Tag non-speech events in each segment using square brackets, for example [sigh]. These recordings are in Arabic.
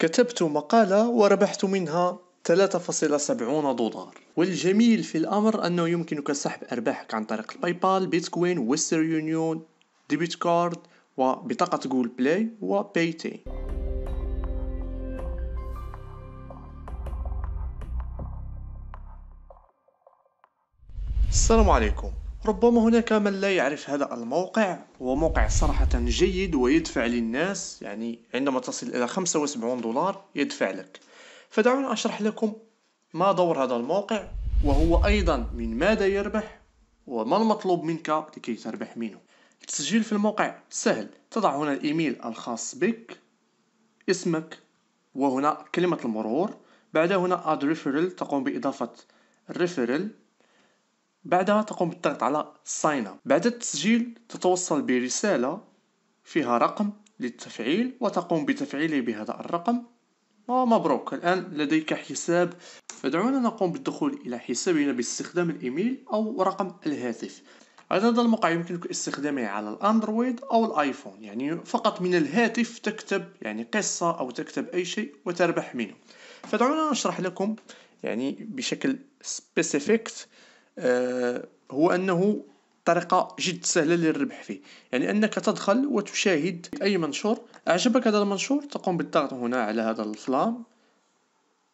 كتبت مقالة وربحت منها 3.70 دولار والجميل في الأمر أنه يمكنك سحب أرباحك عن طريق الباي بال بيتكوين ويستر يونيون ديبت كارد وبطاقة جوجل بلاي وباي تي السلام عليكم ربما هناك من لا يعرف هذا الموقع هو موقع صراحة جيد ويدفع للناس يعني عندما تصل إلى 75 دولار يدفع لك فدعونا أشرح لكم ما دور هذا الموقع وهو أيضا من ماذا يربح وما المطلوب منك لكي تربح منه التسجيل في الموقع سهل تضع هنا الإيميل الخاص بك اسمك وهنا كلمة المرور بعد هنا Add Referral تقوم بإضافة Referral بعدها تقوم بالضغط على sign up بعد التسجيل تتوصل برسالة فيها رقم للتفعيل وتقوم بتفعيله بهذا الرقم ومبروك الآن لديك حساب فدعونا نقوم بالدخول إلى حسابنا باستخدام الإيميل أو رقم الهاتف هذا الموقع يمكنك استخدامه على الأندرويد أو الآيفون يعني فقط من الهاتف تكتب يعني قصة أو تكتب أي شيء وتربح منه فدعونا نشرح لكم يعني بشكل سبيسيفيكت آه، هو انه طريقه جد سهله للربح فيه يعني انك تدخل وتشاهد اي منشور اعجبك هذا المنشور تقوم بالضغط هنا على هذا الفلام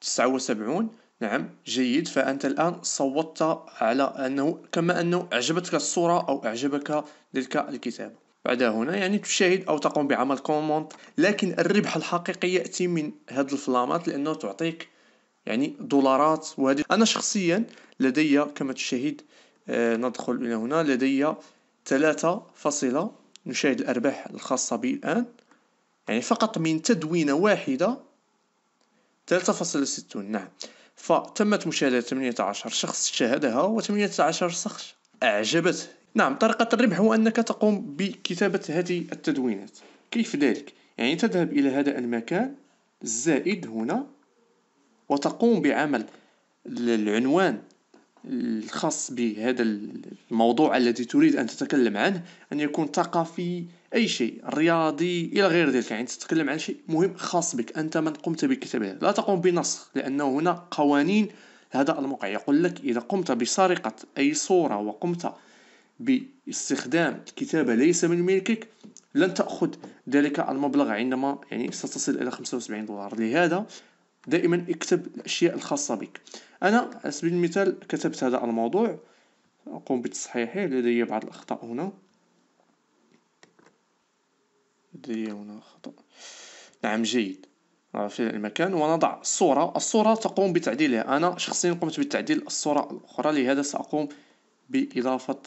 79 نعم جيد فانت الان صوتت على انه كما انه اعجبتك الصوره او اعجبك تلك الكتابه بعد هنا يعني تشاهد او تقوم بعمل كومنت لكن الربح الحقيقي ياتي من هذه الفلامات لانه تعطيك يعني دولارات وهذه أنا شخصيا لدي كما تشاهد آه، ندخل إلى هنا لدي ثلاثة فاصلة نشاهد الأرباح الخاصة بي الآن يعني فقط من تدوينة واحدة ستون نعم فتمت مشاهدة 18 شخص شاهدها و18 شخص أعجبته نعم طريقة الربح هو أنك تقوم بكتابة هذه التدوينات كيف ذلك؟ يعني تذهب إلى هذا المكان الزائد هنا وتقوم بعمل العنوان الخاص بهذا الموضوع الذي تريد أن تتكلم عنه أن يكون ثقافي أي شيء رياضي إلى غير ذلك يعني تتكلم عن شيء مهم خاص بك أنت من قمت بكتابه لا تقوم بنسخ لأنه هنا قوانين هذا الموقع يقول لك إذا قمت بسرقة أي صورة وقمت باستخدام الكتابة ليس من ملكك لن تأخذ ذلك المبلغ عندما يعني ستصل إلى 75 دولار لهذا دائما اكتب الاشياء الخاصه بك انا على سبيل المثال كتبت هذا الموضوع اقوم بتصحيحه لدي بعض الاخطاء هنا لدي هنا خطا نعم جيد في المكان ونضع الصورة الصورة تقوم بتعديلها أنا شخصيا قمت بتعديل الصورة الأخرى لهذا سأقوم بإضافة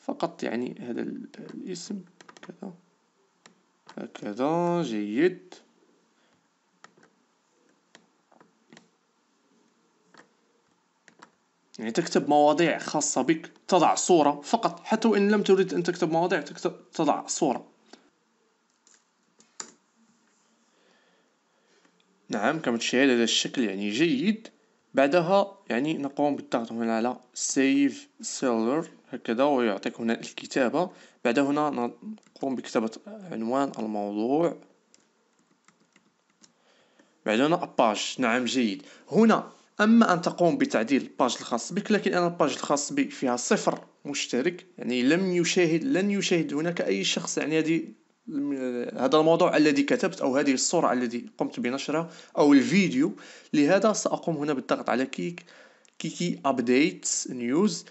فقط يعني هذا الاسم كذا هكذا جيد يعني تكتب مواضيع خاصة بك تضع صورة فقط حتى وإن لم تريد أن تكتب مواضيع تكتب تضع صورة نعم كما تشاهد هذا الشكل يعني جيد بعدها يعني نقوم بالضغط هنا على save seller هكذا ويعطيك هنا الكتابة بعد هنا نقوم بكتابة عنوان الموضوع بعد هنا أباش نعم جيد هنا اما ان تقوم بتعديل الباج الخاص بك لكن انا الباج الخاص بي فيها صفر مشترك يعني لم يشاهد لن يشاهد هناك اي شخص يعني هذه هذا الموضوع الذي كتبت او هذه الصوره التي قمت بنشرها او الفيديو لهذا ساقوم هنا بالضغط على كيك كيكي ابديت نيوز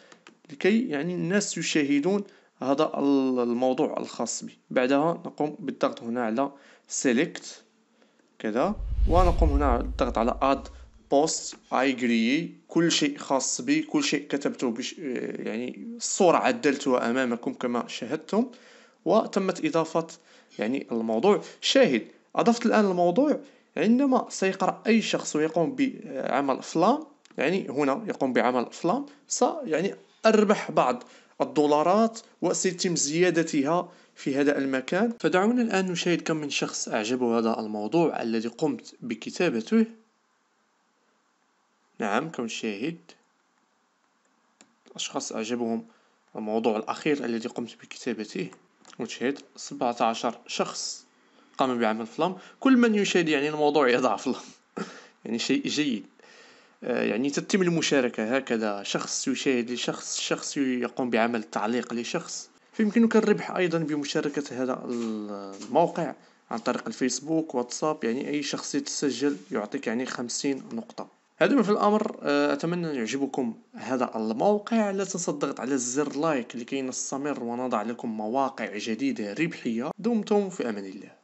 لكي يعني الناس يشاهدون هذا الموضوع الخاص بي بعدها نقوم بالضغط هنا على سيلكت كذا ونقوم هنا بالضغط على اد بوست جري كل شيء خاص بي كل شيء كتبته بش آه، يعني الصورة عدلتها امامكم كما شاهدتم وتمت اضافة يعني الموضوع شاهد اضفت الان الموضوع عندما سيقرأ اي شخص ويقوم بعمل فلام يعني هنا يقوم بعمل فلام يعني اربح بعض الدولارات وسيتم زيادتها في هذا المكان فدعونا الآن نشاهد كم من شخص أعجبه هذا الموضوع الذي قمت بكتابته نعم كون شاهد الأشخاص أعجبهم الموضوع الأخير الذي قمت بكتابته وتشاهد 17 شخص قام بعمل فلام كل من يشاهد يعني الموضوع يضع فلام [laughs] يعني شيء جيد آه، يعني تتم المشاركة هكذا شخص يشاهد لشخص شخص يقوم بعمل تعليق لشخص فيمكنك الربح أيضا بمشاركة هذا الموقع عن طريق الفيسبوك واتساب يعني أي شخص يتسجل يعطيك يعني خمسين نقطة هذا ما في الامر آه، اتمنى ان يعجبكم هذا الموقع لا تنسى الضغط على زر لايك لكي نستمر ونضع لكم مواقع جديدة ربحية دمتم في امان الله